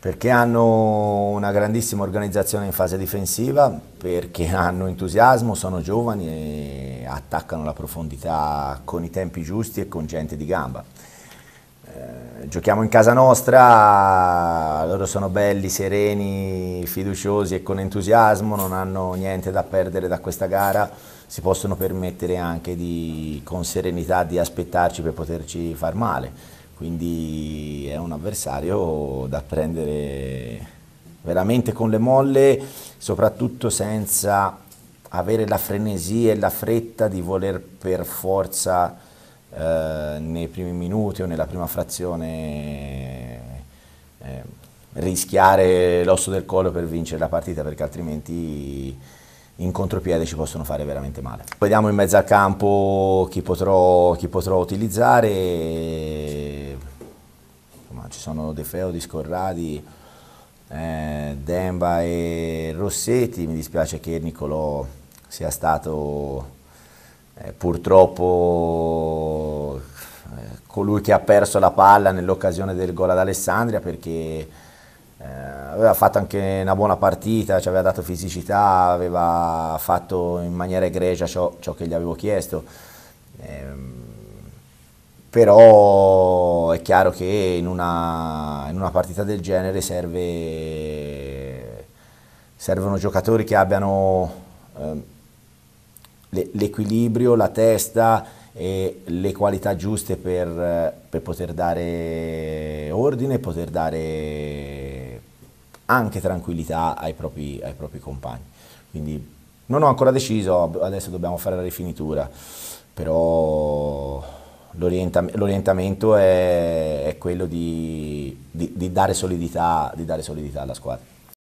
Perché hanno una grandissima organizzazione in fase difensiva, perché hanno entusiasmo, sono giovani e attaccano la profondità con i tempi giusti e con gente di gamba giochiamo in casa nostra, loro sono belli, sereni, fiduciosi e con entusiasmo, non hanno niente da perdere da questa gara, si possono permettere anche di, con serenità di aspettarci per poterci far male, quindi è un avversario da prendere veramente con le molle, soprattutto senza avere la frenesia e la fretta di voler per forza eh, nei primi minuti o nella prima frazione eh, rischiare l'osso del collo per vincere la partita perché altrimenti in contropiede ci possono fare veramente male. Vediamo in mezzo al campo chi potrò, chi potrò utilizzare, Insomma, ci sono De Feo, Di Scorradi, eh, Demba e Rossetti, mi dispiace che Nicolò sia stato eh, purtroppo colui che ha perso la palla nell'occasione del gol ad Alessandria perché eh, aveva fatto anche una buona partita, ci aveva dato fisicità, aveva fatto in maniera egregia ciò, ciò che gli avevo chiesto. Eh, però è chiaro che in una, in una partita del genere serve, servono giocatori che abbiano eh, l'equilibrio, la testa, e le qualità giuste per, per poter dare ordine, poter dare anche tranquillità ai propri, ai propri compagni. Quindi non ho ancora deciso, adesso dobbiamo fare la rifinitura, però l'orientam- l'orientamento è, è quello di, di, di, dare solidità, di dare solidità alla squadra.